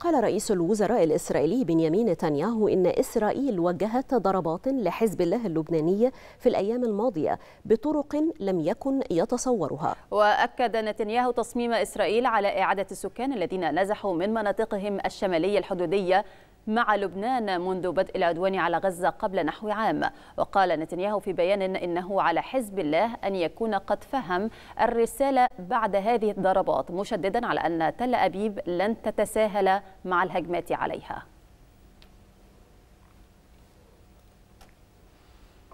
قال رئيس الوزراء الإسرائيلي بنيامين نتنياهو إن إسرائيل وجهت ضربات لحزب الله اللبناني في الأيام الماضية بطرق لم يكن يتصورها وأكد نتنياهو تصميم إسرائيل على إعادة السكان الذين نزحوا من مناطقهم الشمالية الحدودية مع لبنان منذ بدء العدوان على غزة قبل نحو عام وقال نتنياهو في بيان إنه على حزب الله أن يكون قد فهم الرسالة بعد هذه الضربات مشددا على أن تل أبيب لن تتساهل مع الهجمات عليها